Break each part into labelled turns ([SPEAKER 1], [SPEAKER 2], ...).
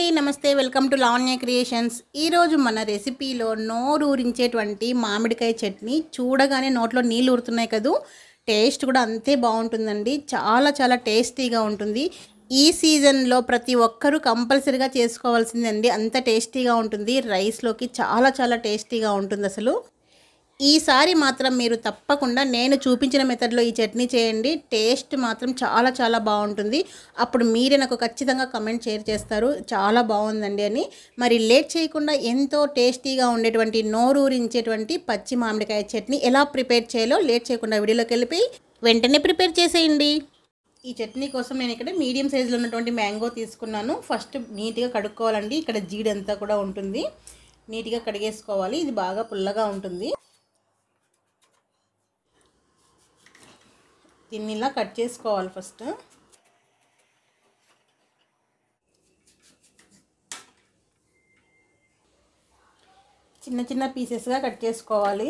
[SPEAKER 1] అండి నమస్తే welcome to Lavanya creations ఈరోజు మన రెసిపీలో నోరు ఊరించేటువంటి మామిడికాయ చట్నీ చూడగానే నోట్లో నీళ్ళు ఊరుతున్నాయి కదూ టేస్ట్ కూడా అంతే బాగుంటుందండి చాలా చాలా టేస్టీగా ఉంటుంది ఈ సీజన్లో ప్రతి ఒక్కరూ కంపల్సరీగా చేసుకోవాల్సిందండి అంత టేస్టీగా ఉంటుంది రైస్లోకి చాలా చాలా టేస్టీగా ఉంటుంది అసలు ఈసారి మాత్రం మీరు తప్పకుండా నేను చూపించిన మెథడ్లో ఈ చట్నీ చేయండి టేస్ట్ మాత్రం చాలా చాలా బాగుంటుంది అప్పుడు మీరే నాకు ఖచ్చితంగా కమెంట్ షేర్ చేస్తారు చాలా బాగుందండి అని మరి లేట్ చేయకుండా ఎంతో టేస్టీగా ఉండేటువంటి నోరూరించేటువంటి పచ్చి మామిడికాయ చట్నీ ఎలా ప్రిపేర్ చేయాలో లేట్ చేయకుండా వీడియోలోకి వెళ్ళిపోయి వెంటనే ప్రిపేర్ చేసేయండి ఈ చట్నీ కోసం నేను ఇక్కడ మీడియం సైజులో ఉన్నటువంటి మ్యాంగో తీసుకున్నాను ఫస్ట్ నీట్గా కడుక్కోవాలండి ఇక్కడ జీడంతా కూడా ఉంటుంది నీట్గా కడిగేసుకోవాలి ఇది బాగా పుల్లగా ఉంటుంది దీన్ని ఇలా కట్ చేసుకోవాలి ఫస్ట్ చిన్న చిన్న పీసెస్గా కట్ చేసుకోవాలి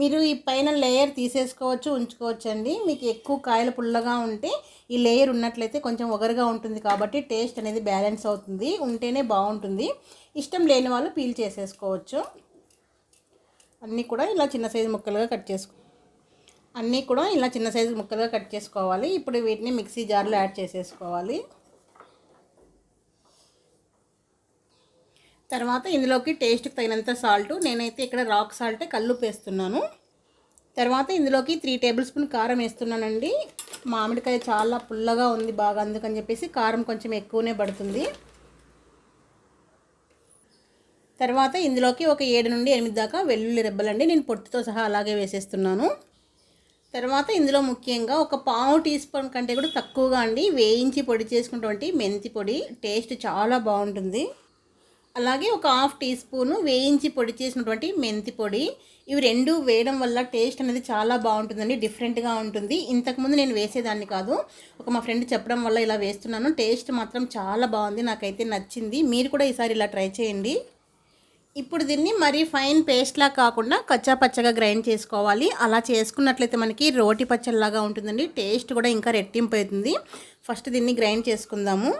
[SPEAKER 1] మీరు ఈ పైన లేయర్ తీసేసుకోవచ్చు ఉంచుకోవచ్చు అండి మీకు ఎక్కువ కాయలు పుల్లగా ఉంటే ఈ లేయర్ ఉన్నట్లయితే కొంచెం ఒగరుగా ఉంటుంది కాబట్టి టేస్ట్ అనేది బ్యాలెన్స్ అవుతుంది ఉంటేనే బాగుంటుంది ఇష్టం లేని వాళ్ళు పీల్ చేసేసుకోవచ్చు అన్నీ కూడా ఇలా చిన్న సైజు ముక్కలుగా కట్ చేసుకో అన్నీ కూడా ఇలా చిన్న సైజు ముక్కలుగా కట్ చేసుకోవాలి ఇప్పుడు వీటిని మిక్సీ జార్లో యాడ్ చేసేసుకోవాలి తర్వాత ఇందులోకి టేస్ట్కి తగినంత సాల్ట్ నేనైతే ఇక్కడ రాక్ సాల్టే కళ్ళు పేస్తున్నాను తర్వాత ఇందులోకి త్రీ టేబుల్ స్పూన్ కారం వేస్తున్నానండి మామిడికాయ చాలా పుల్లగా ఉంది బాగా అందుకని చెప్పేసి కారం కొంచెం ఎక్కువనే పడుతుంది తర్వాత ఇందులోకి ఒక ఏడు నుండి ఎనిమిది దాకా వెల్లుల్లి రెబ్బలండి నేను పొట్టుతో సహా అలాగే వేసేస్తున్నాను తర్వాత ఇందులో ముఖ్యంగా ఒక పావు టీ స్పూన్ కంటే కూడా తక్కువగా అండి వేయించి పొడి చేసుకున్నటువంటి మెంతి పొడి టేస్ట్ చాలా బాగుంటుంది అలాగే ఒక హాఫ్ టీ స్పూను వేయించి పొడి చేసినటువంటి మెంతి పొడి ఇవి రెండు వేయడం వల్ల టేస్ట్ అనేది చాలా బాగుంటుందండి డిఫరెంట్గా ఉంటుంది ఇంతకుముందు నేను వేసేదాన్ని కాదు ఒక మా ఫ్రెండ్ చెప్పడం వల్ల ఇలా వేస్తున్నాను టేస్ట్ మాత్రం చాలా బాగుంది నాకైతే నచ్చింది మీరు కూడా ఈసారి ఇలా ట్రై చేయండి ఇప్పుడు దీన్ని మరీ ఫైన్ పేస్ట్లా కాకుండా కచ్చా పచ్చగా గ్రైండ్ చేసుకోవాలి అలా చేసుకున్నట్లయితే మనకి రోటి పచ్చల్లాగా ఉంటుందండి టేస్ట్ కూడా ఇంకా రెట్టింపు అవుతుంది ఫస్ట్ దీన్ని గ్రైండ్ చేసుకుందాము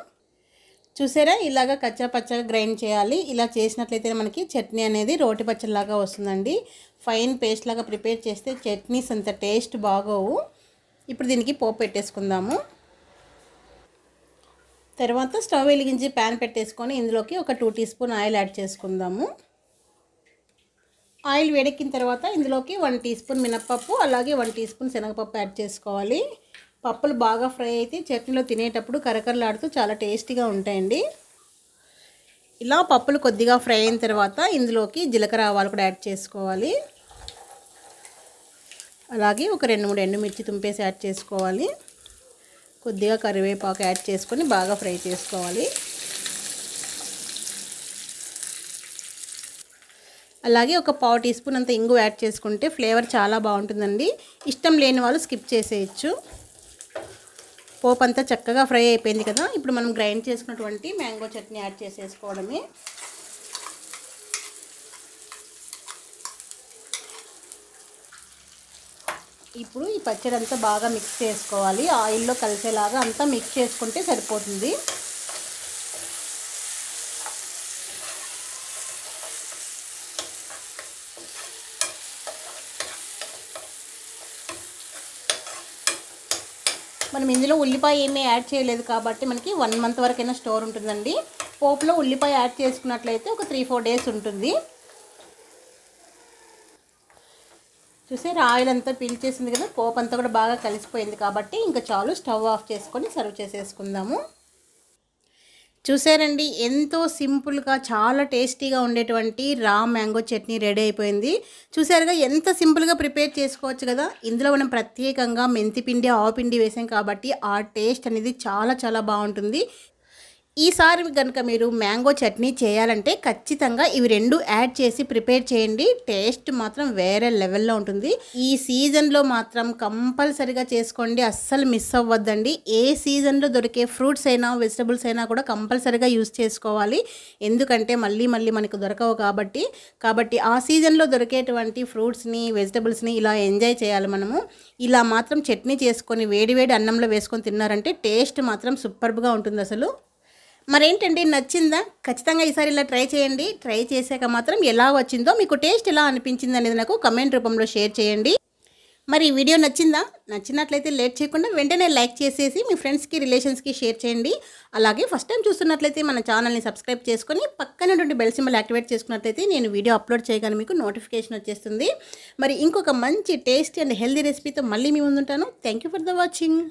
[SPEAKER 1] చూసారా ఇలాగ కచ్చా పచ్చగా గ్రైండ్ చేయాలి ఇలా చేసినట్లయితే మనకి చట్నీ అనేది రోటి పచ్చల్లాగా వస్తుందండి ఫైన్ పేస్ట్ లాగా ప్రిపేర్ చేస్తే చట్నీస్ అంత టేస్ట్ బాగోవు ఇప్పుడు దీనికి పోపు పెట్టేసుకుందాము తర్వాత స్టవ్ వెలిగించి ప్యాన్ పెట్టేసుకొని ఇందులోకి ఒక two teaspoon oil add చేసుకుందాము ఆయిల్ వేడెక్కిన తర్వాత ఇందులోకి వన్ టీ స్పూన్ మినప్పప్పు అలాగే వన్ టీ స్పూన్ శనగపప్పు యాడ్ చేసుకోవాలి పప్పులు బాగా ఫ్రై అయితే చట్నీలో తినేటప్పుడు కరకరలాడుతూ చాలా టేస్టీగా ఉంటాయండి ఇలా పప్పులు కొద్దిగా ఫ్రై అయిన తర్వాత ఇందులోకి జీలకర్ర ఆవాలు కూడా యాడ్ చేసుకోవాలి అలాగే ఒక రెండు మూడు ఎండుమిర్చి తుంపేసి యాడ్ చేసుకోవాలి కొద్దిగా కరివేపాకు యాడ్ చేసుకొని బాగా ఫ్రై చేసుకోవాలి అలాగే ఒక పావు టీ స్పూన్ అంత ఇంగు యాడ్ చేసుకుంటే ఫ్లేవర్ చాలా బాగుంటుందండి ఇష్టం లేని వాళ్ళు స్కిప్ చేసేయచ్చు పోపు అంతా చక్కగా ఫ్రై అయిపోయింది కదా ఇప్పుడు మనం గ్రైండ్ చేసుకున్నటువంటి మ్యాంగో చట్నీ యాడ్ చేసేసుకోవడమే ఇప్పుడు ఈ పచ్చడి అంతా బాగా మిక్స్ చేసుకోవాలి ఆయిల్లో కలిసేలాగా అంతా మిక్స్ చేసుకుంటే సరిపోతుంది మనం ఇందులో ఉల్లిపాయ ఏమీ యాడ్ చేయలేదు కాబట్టి మనకి వన్ మంత్ వరకైనా స్టోర్ ఉంటుందండి పోపులో ఉల్లిపాయ యాడ్ చేసుకున్నట్లయితే ఒక త్రీ ఫోర్ డేస్ ఉంటుంది చూసారు ఆయిల్ అంతా పీల్చేసింది కదా పోపు అంతా కూడా బాగా కలిసిపోయింది కాబట్టి ఇంకా చాలు స్టవ్ ఆఫ్ చేసుకొని సర్వ్ చేసేసుకుందాము చూసారండి ఎంతో సింపుల్గా చాలా టేస్టీగా ఉండేటువంటి రా మ్యాంగో చట్నీ రెడీ అయిపోయింది చూసారుగా ఎంత సింపుల్గా ప్రిపేర్ చేసుకోవచ్చు కదా ఇందులో మనం ప్రత్యేకంగా మెంతిపిండి పిండి వేసాం కాబట్టి ఆ టేస్ట్ అనేది చాలా చాలా బాగుంటుంది ఈసారి కనుక మీరు మ్యాంగో చట్నీ చేయాలంటే ఖచ్చితంగా ఇవి రెండు యాడ్ చేసి ప్రిపేర్ చేయండి టేస్ట్ మాత్రం వేరే లెవెల్లో ఉంటుంది ఈ సీజన్లో మాత్రం కంపల్సరిగా చేసుకోండి అస్సలు మిస్ అవ్వద్దండి ఏ సీజన్లో దొరికే ఫ్రూట్స్ అయినా వెజిటబుల్స్ అయినా కూడా కంపల్సరిగా యూస్ చేసుకోవాలి ఎందుకంటే మళ్ళీ మళ్ళీ మనకు దొరకవు కాబట్టి కాబట్టి ఆ సీజన్లో దొరికేటువంటి ఫ్రూట్స్ని వెజిటబుల్స్ని ఇలా ఎంజాయ్ చేయాలి మనము ఇలా మాత్రం చట్నీ చేసుకొని వేడివేడి అన్నంలో వేసుకొని తిన్నారంటే టేస్ట్ మాత్రం సూపర్గా ఉంటుంది అసలు మరేంటండి నచ్చిందా ఖచ్చితంగా ఈసారి ఇలా ట్రై చేయండి ట్రై చేశాక మాత్రం ఎలా వచ్చిందో మీకు టేస్ట్ ఎలా అనిపించింది అనేది నాకు కమెంట్ రూపంలో షేర్ చేయండి మరి వీడియో నచ్చిందా నచ్చినట్లయితే లేట్ చేయకుండా వెంటనే లైక్ చేసేసి మీ ఫ్రెండ్స్కి రిలేషన్స్కి షేర్ చేయండి అలాగే ఫస్ట్ టైం చూస్తున్నట్లయితే మన ఛానల్ని సబ్స్క్రైబ్ చేసుకొని పక్కనటువంటి బెల్ సింబల్ యాక్టివేట్ చేసుకున్నట్లయితే నేను వీడియో అప్లోడ్ చేయగానే మీకు నోటిఫికేషన్ వచ్చేస్తుంది మరి ఇంకొక మంచి టేస్టీ అండ్ హెల్దీ రెసిపీతో మళ్ళీ మీ ముందుంటాను థ్యాంక్ ఫర్ ద వాచింగ్